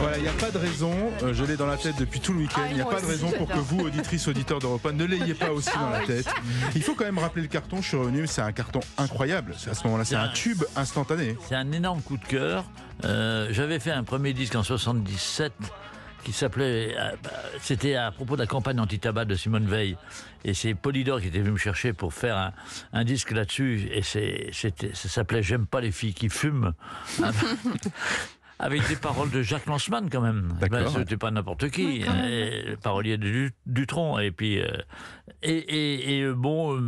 Voilà, il n'y a pas de raison, euh, je l'ai dans la tête depuis tout le week-end, ah, il n'y a pas de raison pour que vous, auditrices, auditeurs d'Europa, ne l'ayez pas aussi dans la ah, tête. Il faut quand même rappeler le carton, je suis revenu, c'est un carton incroyable. À ce moment-là, c'est un tube instantané. C'est un énorme coup de cœur. Euh, j'avais fait un premier disque en 77 qui s'appelait. Euh, bah, c'était à propos de la campagne anti-tabac de Simone Veil. Et c'est Polydor qui était venu me chercher pour faire un, disque là-dessus. Et c'était ça s'appelait J'aime pas les filles qui fument. Avec des paroles de Jacques Lanzmann, quand même. Eh ben, c'était pas n'importe qui. Euh, parolier de Dutron. Et puis. Euh, et, bon,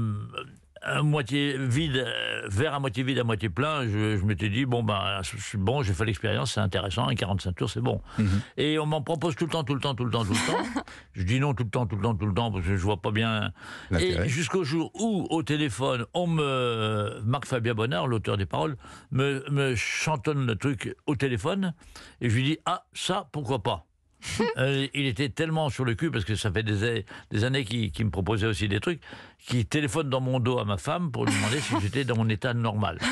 à moitié vide, euh, vers à moitié vide, à moitié plein, je, m'étais dit, bon, ben, bon, j'ai fait l'expérience, c'est intéressant, et 45 tours, c'est bon. Mhm. Et on m'en propose tout le temps, tout le temps, tout le temps, tout le temps. je dis non tout le temps, tout le temps, tout le temps, parce que je vois pas bien. Et jusqu'au jour où, au téléphone, on me. Marc Fabien Bonnard, l'auteur des paroles, me, me chantonne le truc au téléphone, et je lui dis, ah, ça, pourquoi pas Euh, il était tellement sur le cul, parce que ça fait des, années qu'il me proposait aussi des trucs, qu'il téléphone dans mon dos à ma femme pour lui demander si j'étais dans mon état normal.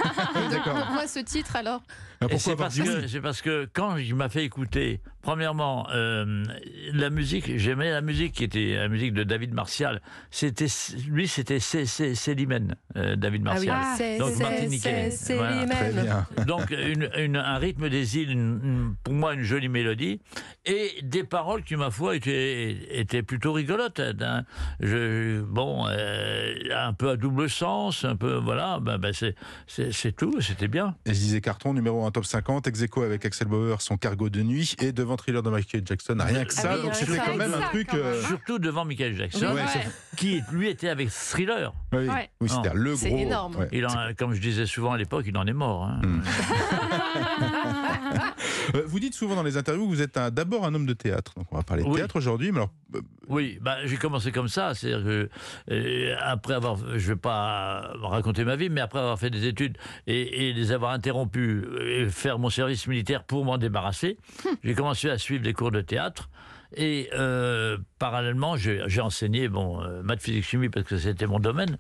Ah, pourquoi ce titre alors ah, C'est parce, parce, que quand il m'a fait écouter Premièrement, euh, la musique, j'aimais la musique qui était la musique de David Martial. C'était lui, c'était Célimène, euh, David ah Martial. Ah oui, donc donc un rythme des îles, pour moi une jolie mélodie et des paroles qui ma foi étaient, étaient plutôt rigolotes. Hein. bon, euh, un peu à double sens, un peu voilà, ben, ben c'est tout, c'était bien. Et je disais carton numéro 1 top 50, Execo avec Axel Bauer, son cargo de nuit et devant Thriller de Michael Jackson, rien que ça. Ah donc c'était quand même un truc. Euh, Surtout devant Michael Jackson, qui lui était avec Thriller. Oui, c'était le gros. C'est énorme. Il en, comme je disais souvent à l'époque, il en est mort. Hein. Hmm. Euh, vous dites souvent dans les interviews que vous êtes d'abord un homme de théâtre. Donc on va parler de théâtre aujourd'hui, mais alors oui, bah, j'ai commencé comme ça. cest que euh, après avoir, je vais pas raconter ma vie, mais après avoir fait des études et, et les avoir interrompues euh, et faire mon service militaire pour m'en débarrasser, hum. j'ai commencé à suivre des cours de théâtre. Et euh, parallèlement, j'ai enseigné bon, euh, maths, physique, chimie parce que c'était mon domaine.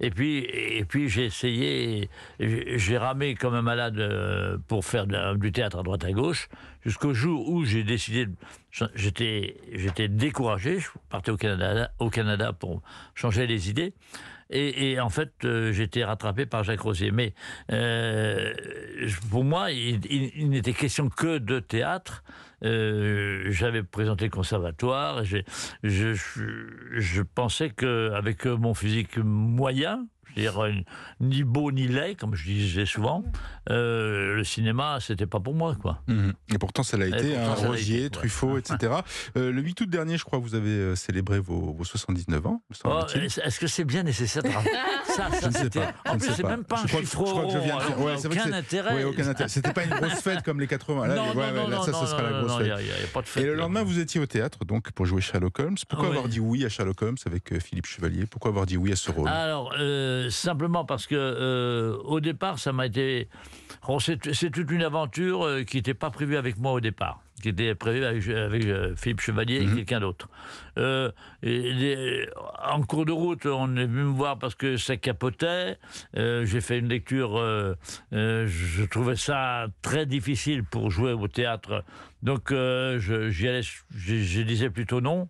Et puis, et puis j'ai essayé, j'ai ramé comme un malade euh, pour faire du théâtre à droite à gauche, jusqu'au jour où j'ai décidé, j'étais découragé, je partais au Canada, au Canada pour changer les idées. Et, en fait, euh, j'étais rattrapé par Jacques Rosier. Mais euh, pour moi, il, n'était question que de théâtre. Euh, j'avais présenté le conservatoire. je, je, pensais que avec mon physique moyen, dire ni beau ni laid, comme je disais souvent. Euh, le cinéma, c'était pas pour moi, quoi. Mhm. Et pourtant, ça l'a été. Pourtant, hein, Rosier, Truffaut, etc. Euh, le 8 août dernier, je crois, vous avez euh, célébré vos, 79 ans. Oh, est-ce que c'est bien nécessaire hein ça, ça, Je ne sais pas. En plus, c'est même pas un chiffre. Je crois que je viens. aucun intérêt. C'était pas une grosse fête comme les 80. non, non, non, ça, ce sera la grosse Et le lendemain, vous étiez au théâtre, donc pour jouer Sherlock Holmes. Pourquoi avoir dit oui à Sherlock Holmes avec Philippe Chevalier Pourquoi avoir dit oui à ce rôle Alors. Euh, simplement parce que euh, au départ, ça m'a été. c'est toute une aventure euh, qui n'était pas prévue avec moi au départ, qui était prévue avec, Philippe Chevalier et mhm. quelqu'un d'autre. en cours de route, on est venu me voir parce que ça capotait. J'ai fait une lecture. je trouvais ça très difficile pour jouer au théâtre. Donc, je disais plutôt non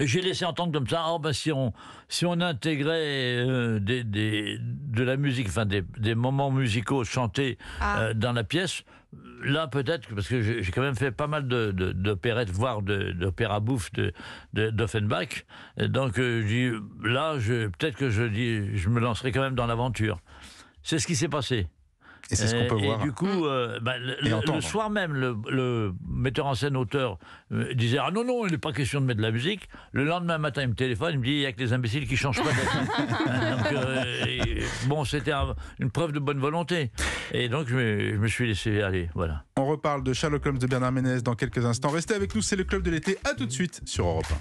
j'ai laissé entendre comme ça, ben si on, si on intégrait euh, des, de la musique, enfin des, moments musicaux chantés ah. euh, dans la pièce, euh, là peut-être, parce que j'ai quand même fait pas mal d'opérettes, de, de, voire d'opéra bouffe d'Offenbach. De, de donc là, peut-être que je, dis, je me lancerai quand même dans l'aventure. C'est ce qui s'est passé. Et c'est ce qu'on euh, peut voir. Et du coup, hmm. euh, bah, le, soir même, le, metteur en scène auteur euh, disait Ah non, non, il n'est pas question de mettre de la musique. Le lendemain matin, il me téléphone, il me dit Il n'y a que des imbéciles qui changent pas d'avis. bon, c'était une preuve de bonne volonté. Et donc, je me, je suis laissé aller. Voilà. On reparle de Sherlock Holmes de Bernard Ménez dans quelques instants. Restez avec nous, c'est le club de l'été. À tout de suite sur Europe 1.